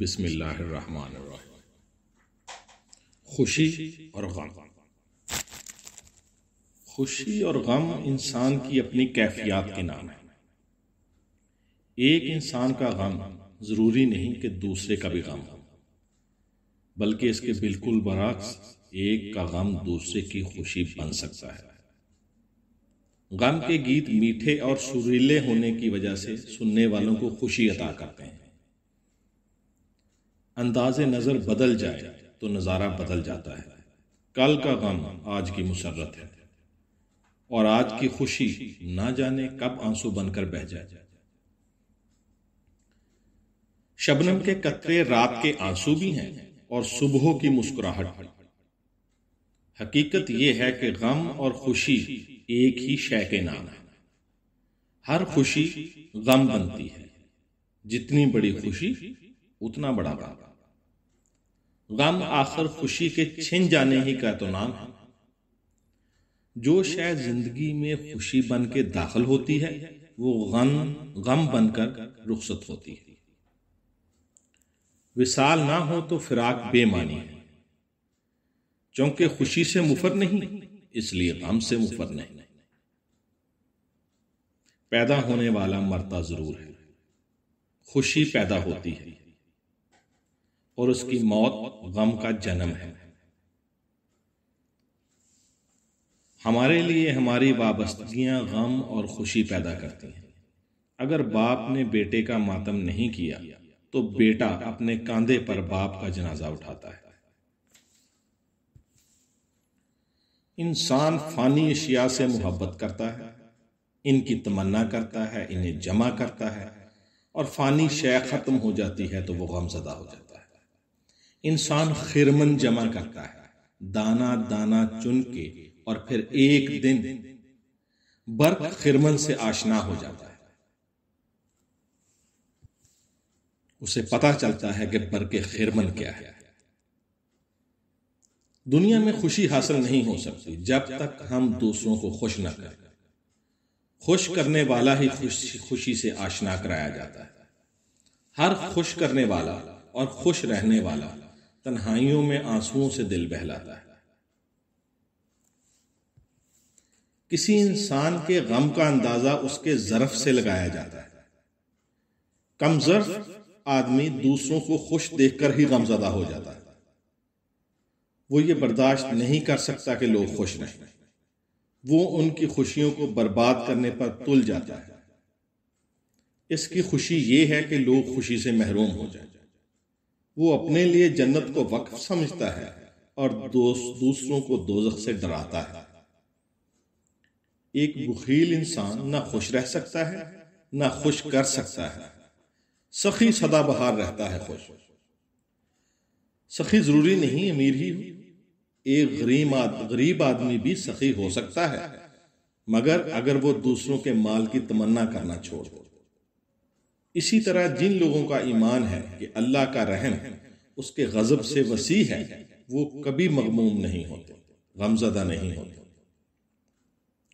बिसमीम खुशी और गम खुशी और गम इंसान की अपनी कैफियात के नाम है एक इंसान का गम ज़रूरी नहीं कि दूसरे का भी गम हो बल्कि इसके बिल्कुल बरक्स एक का गम दूसरे की खुशी बन सकता है गम के गीत मीठे और सुरीले होने की वजह से सुनने वालों को खुशी अदा करते हैं अंदाज नज़र बदल जाए तो नज़ारा बदल जाता है कल का गम आज की मुसरत है और आज की खुशी ना जाने कब आंसू बनकर बह जाए शबनम के कतरे रात के आंसू भी हैं और सुबह की मुस्कुराहट हकीकत यह है कि गम और खुशी एक ही शय के नाम है हर खुशी गम बनती है जितनी बड़ी खुशी उतना बड़ा गम गम आखिर खुशी के छिन जाने ही का तो नाम है जो शायद जिंदगी में खुशी बन के दाखिल होती है वो गम गम बनकर रुखसत होती है विशाल ना हो तो फिराक बेमानी है चूंकि खुशी से मुफर नहीं इसलिए गम से मुफर नहीं पैदा होने वाला मरता जरूर है खुशी पैदा होती है और उसकी मौत गम का जन्म है हमारे लिए हमारी वाबस्तगियां गम और खुशी पैदा करती हैं अगर बाप ने बेटे का मातम नहीं किया तो बेटा अपने कांधे पर बाप का जनाजा उठाता है इंसान फानी अशिया से मोहब्बत करता है इनकी तमन्ना करता है इन्हें जमा करता है और फानी शय ख़त्म हो जाती है तो वो गमजदा हो जाती है इंसान खिरमन जमा करता है दाना दाना चुन के और फिर एक दिन बर्क खिरमन से आशना हो जाता है उसे पता चलता है कि बर्क खिरमन क्या है दुनिया में खुशी हासिल नहीं हो सकती जब तक हम दूसरों को खुश न करें खुश करने वाला ही खुशी खुशी से आशना कराया जाता है हर खुश करने वाला और खुश रहने वाला तन्हाइयों में आंसुओं से दिल बहलाता है किसी इंसान के गम का अंदाजा उसके जरफ से लगाया जाता है कम जरफ आदमी दूसरों को खुश देखकर ही गमजदा हो जाता है वो ये बर्दाश्त नहीं कर सकता कि लोग खुश रहें वो उनकी खुशियों को बर्बाद करने पर तुल जाता है इसकी खुशी ये है कि लोग खुशी से महरूम हो जाए वो अपने लिए जन्नत को वक्फ समझता है और दोस्त दूसरों को दोजख से डराता है एक बुखील इंसान ना खुश रह सकता है ना खुश कर सकता है सखी सदाबहार रहता है खुश सखी जरूरी नहीं अमीर ही हो एक गरीब गरीब आदमी भी सखी हो सकता है मगर अगर वो दूसरों के माल की तमन्ना करना छोड़ दो इसी तरह जिन लोगों का ईमान है कि अल्लाह का रहम उसके गजब से वसी है वो कभी मगमूम नहीं होते गमजदा नहीं होते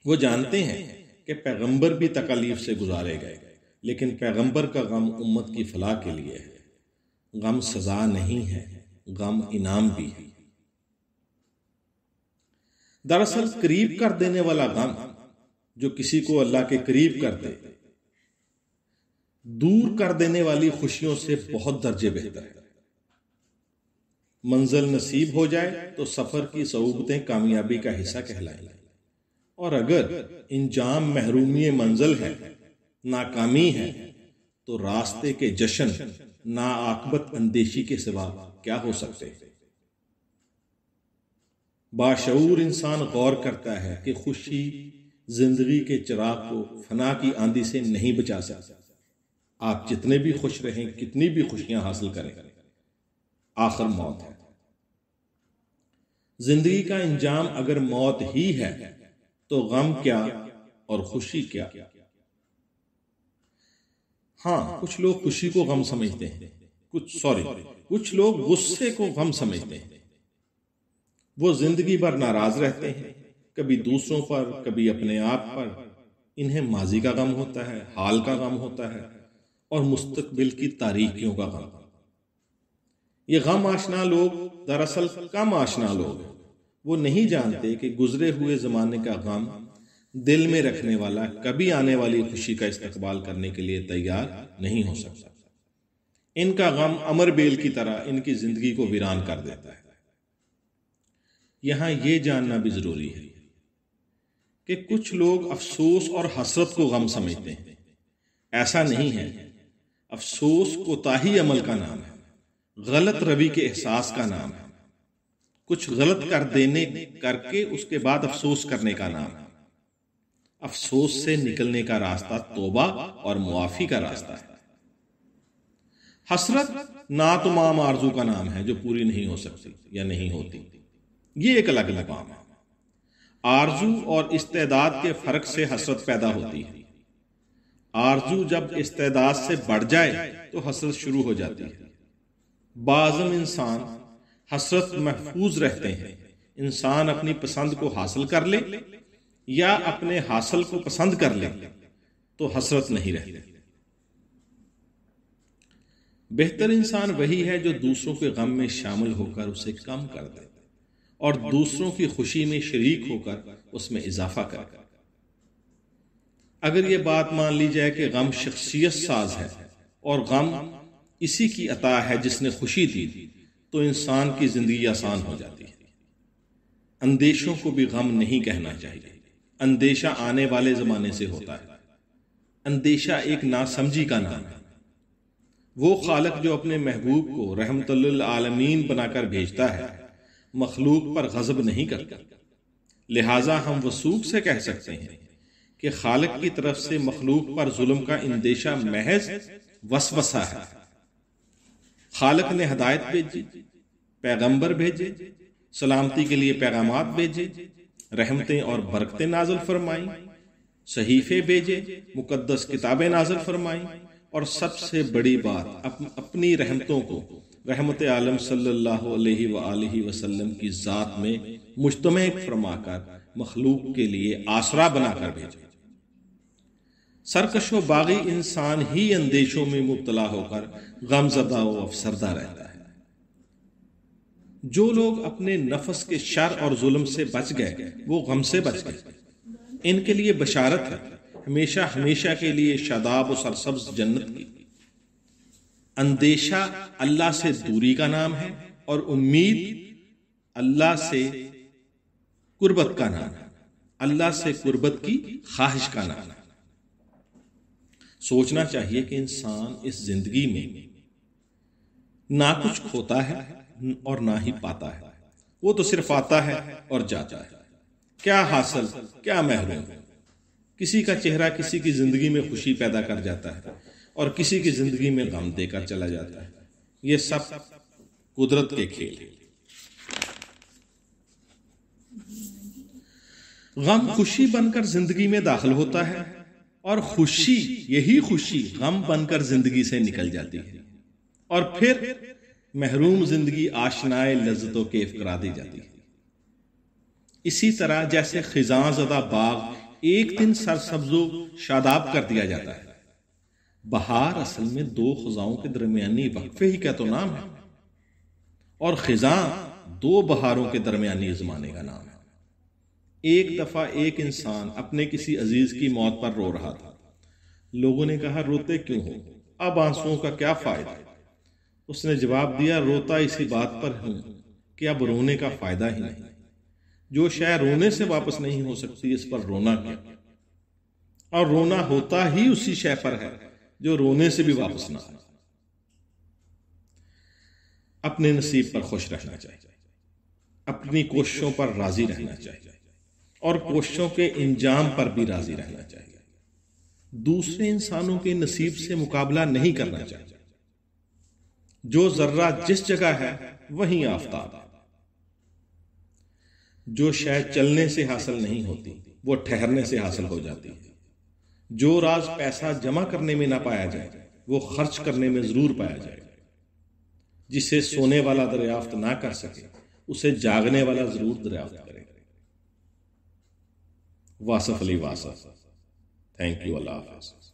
वो जानते हैं कि पैगंबर भी तकलीफ से गुजारे गए लेकिन पैगंबर का गम उम्मत की फलाह के लिए है गम सजा नहीं है गम इनाम भी है दरअसल करीब कर देने वाला गम जो किसी को अल्लाह के करीब कर दूर कर देने वाली खुशियों से बहुत दर्जे बेहतर है मंजिल नसीब हो जाए तो सफर की सऊबतें कामयाबी का हिस्सा कहलाएंगी और अगर इंजाम महरूमी मंजिल है नाकामी है तो रास्ते के जशन आकबत अंदेशी के सिवा क्या हो सकते हैं बाशूर इंसान गौर करता है कि खुशी जिंदगी के चिराग को फना की आंधी से नहीं बचा सकता आप जितने भी खुश रहें कितनी भी खुशियां हासिल करें आखिर मौत है जिंदगी का इंजाम अगर मौत ही है तो गम क्या और खुशी क्या हाँ कुछ लोग खुशी को गम समझते हैं कुछ सॉरी कुछ लोग गुस्से को गम समझते हैं वो जिंदगी भर नाराज रहते हैं कभी दूसरों पर कभी अपने आप पर इन्हें माजी का गम होता है हाल का गम होता है और मुस्तकबिल की तारीखियों का गम ये गम आशना लोग दरअसल कम आशना लोग वो नहीं जानते कि गुजरे हुए जमाने का गम दिल में रखने वाला कभी आने वाली खुशी का इस्तेमाल करने के लिए तैयार नहीं हो सकता इनका गम अमर बेल की तरह इनकी जिंदगी को वीरान कर देता है यहां यह जानना भी जरूरी है कि कुछ लोग अफसोस और हसरत को गम समझते हैं ऐसा नहीं है अफसोस कोताही अमल का नाम है गलत रवि के एहसास का नाम है कुछ गलत कर देने करके उसके बाद अफसोस करने का नाम है अफसोस से निकलने का रास्ता तोबा और मुआफी का रास्ता है हसरत ना तो माम आरजू का नाम है जो पूरी नहीं हो सकती या नहीं होती ये एक अलग लगाम है आरजू और इस्तेदाद के फर्क से हसरत पैदा होती है आरजू जब इस्तेदाद से बढ़ जाए तो हसरत शुरू हो जाती है बाज़म इंसान हसरत महफूज रहते हैं इंसान अपनी पसंद को हासिल कर ले या अपने हासिल को पसंद कर ले तो हसरत नहीं रहती बेहतर इंसान वही है जो दूसरों के गम में शामिल होकर उसे कम कर दे और दूसरों की खुशी में शरीक होकर उसमें इजाफा कर अगर ये बात मान ली जाए कि गम शख्सियत साज है और गम इसी की अता है जिसने खुशी दी तो इंसान की जिंदगी आसान हो जाती है अंदेशों को भी गम नहीं कहना चाहिए अंदेशा आने वाले जमाने से होता है अंदेशा एक नासमझी का नाम है वो खालक जो अपने महबूब को रहमत आलमीन बनाकर भेजता है मखलूक पर गजब नहीं करता लिहाजा हम वसूख से कह सकते हैं कि खालक की तरफ से मखलूक पर जुल्म का इंदेशा महज वसवसा है खालक ने हदायत भेजी पैगंबर भेजे सलामती के लिए पैगाम भेजे रहमतें और बरकतें नाजल फरमाई सहीफे भेजे मुकदस किताबें नाजल फरमाई और सबसे बड़ी बात अप, अपनी रहमतों को रहमत आलम सल्ला वसल्लम की ज़ात में मुश्तम फरमाकर मखलूक के लिए आसरा बनाकर भेजे सरकश व बागी इंसान ही अंदेशों में मुबतला होकर गमजदा व अफसरदा रहता है जो लोग अपने नफस के शर और जुल्म से बच गए वो गम से बच गए इनके लिए बशारत है हमेशा हमेशा के लिए शादाब और सरसब्ज जन्नत की अंदेशा अल्लाह से दूरी का नाम है और उम्मीद अल्लाह से कुर्बत का नाम है अल्लाह से कुर्बत की ख्वाहिश का नाम है सोचना चाहिए कि इंसान इस जिंदगी में ना कुछ खोता है और ना ही पाता है वो तो सिर्फ आता है और जाता है क्या हासिल क्या महरूम किसी का चेहरा किसी की जिंदगी में खुशी पैदा कर जाता है और किसी की जिंदगी में गम देकर चला जाता है ये सब कुदरत के खेल है गम खुशी बनकर जिंदगी में दाखिल होता है और खुशी यही खुशी गम बनकर जिंदगी से निकल जाती है और फिर महरूम जिंदगी आशनाए लज्जतों के इफकरा दी जाती है इसी तरह जैसे खिजां जदा बाग एक दिन सरसब्जो शादाब कर दिया जाता है बहार असल में दो खजाओं के दरमियानी वक्फे ही का तो नाम है और खिजां दो बहारों के दरमियानी जमाने का नाम है एक दफा एक इंसान अपने किसी अजीज की मौत पर रो रहा था लोगों ने कहा रोते क्यों हो अब आंसुओं का क्या फायदा उसने जवाब दिया रोता इसी बात पर हूं कि अब रोने का फायदा ही नहीं जो शायद रोने से वापस नहीं हो सकती इस पर रोना क्या और रोना होता ही उसी शय पर है जो रोने से भी वापस ना आए अपने नसीब पर खुश रहना चाहिए अपनी कोशिशों पर राजी रहना चाहिए और कोशिशों के इंजाम पर भी राजी रहना चाहिए दूसरे इंसानों के नसीब से मुकाबला नहीं करना चाहिए जो जर्रा जिस जगह है वहीं आफ्ताब जो शायद चलने से हासिल नहीं होती वो ठहरने से हासिल हो जाती है जो राज पैसा जमा करने में ना पाया जाए वो खर्च करने में जरूर पाया जाए जिसे सोने वाला दरियाफ्त ना कर सके उसे जागने वाला जरूर दरियाफ्त करे Wasif Ali Thank you, Allah